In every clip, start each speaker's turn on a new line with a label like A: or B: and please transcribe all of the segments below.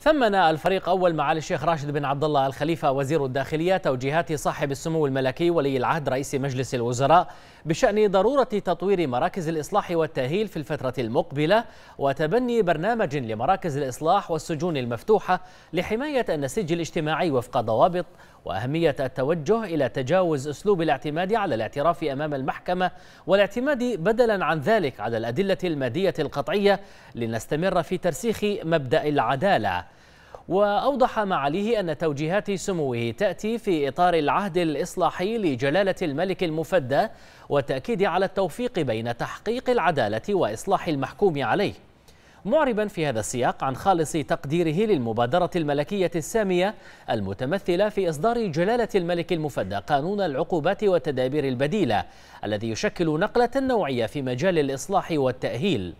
A: ثمن الفريق أول معالي الشيخ راشد بن عبد الله الخليفة وزير الداخلية توجيهات صاحب السمو الملكي ولي العهد رئيس مجلس الوزراء بشأن ضرورة تطوير مراكز الإصلاح والتأهيل في الفترة المقبلة وتبني برنامج لمراكز الإصلاح والسجون المفتوحة لحماية النسيج الاجتماعي وفق ضوابط وأهمية التوجه إلى تجاوز أسلوب الاعتماد على الاعتراف أمام المحكمة والاعتماد بدلا عن ذلك على الأدلة المادية القطعية لنستمر في ترسيخ مبدأ العدالة وأوضح معاليه أن توجيهات سموه تأتي في إطار العهد الإصلاحي لجلالة الملك المفدى والتأكيد على التوفيق بين تحقيق العدالة وإصلاح المحكوم عليه معربا في هذا السياق عن خالص تقديره للمبادرة الملكية السامية المتمثلة في إصدار جلالة الملك المفدى قانون العقوبات والتدابير البديلة الذي يشكل نقلة نوعية في مجال الإصلاح والتأهيل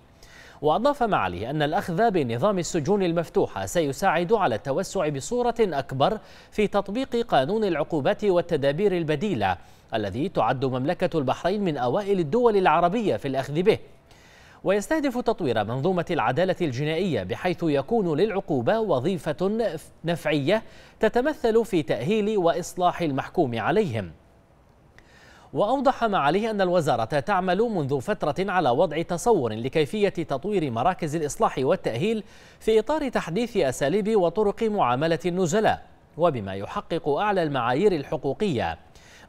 A: وأضاف معالي أن الأخذ بنظام السجون المفتوحة سيساعد على التوسع بصورة أكبر في تطبيق قانون العقوبات والتدابير البديلة الذي تعد مملكة البحرين من أوائل الدول العربية في الأخذ به ويستهدف تطوير منظومة العدالة الجنائية بحيث يكون للعقوبة وظيفة نفعية تتمثل في تأهيل وإصلاح المحكوم عليهم وأوضح معاليه أن الوزارة تعمل منذ فترة على وضع تصور لكيفية تطوير مراكز الإصلاح والتأهيل في إطار تحديث أساليب وطرق معاملة النزلاء وبما يحقق أعلى المعايير الحقوقية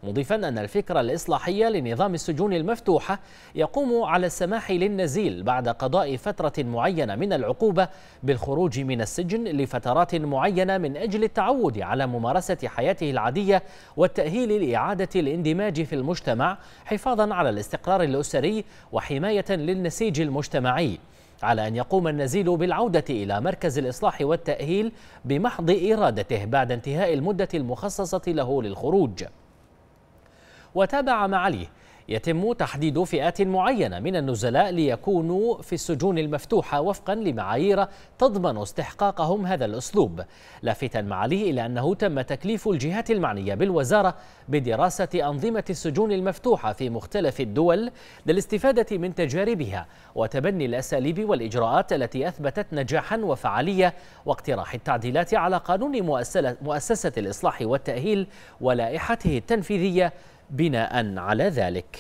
A: مضيفا أن الفكرة الإصلاحية لنظام السجون المفتوحة يقوم على السماح للنزيل بعد قضاء فترة معينة من العقوبة بالخروج من السجن لفترات معينة من أجل التعود على ممارسة حياته العادية والتأهيل لإعادة الاندماج في المجتمع حفاظا على الاستقرار الأسري وحماية للنسيج المجتمعي على أن يقوم النزيل بالعودة إلى مركز الإصلاح والتأهيل بمحض إرادته بعد انتهاء المدة المخصصة له للخروج وتابع معاليه يتم تحديد فئات معينة من النزلاء ليكونوا في السجون المفتوحة وفقا لمعايير تضمن استحقاقهم هذا الأسلوب لافتا معاليه إلى أنه تم تكليف الجهات المعنية بالوزارة بدراسة أنظمة السجون المفتوحة في مختلف الدول للاستفادة من تجاربها وتبني الأساليب والإجراءات التي أثبتت نجاحا وفعالية واقتراح التعديلات على قانون مؤسسة الإصلاح والتأهيل ولائحته التنفيذية بناء على ذلك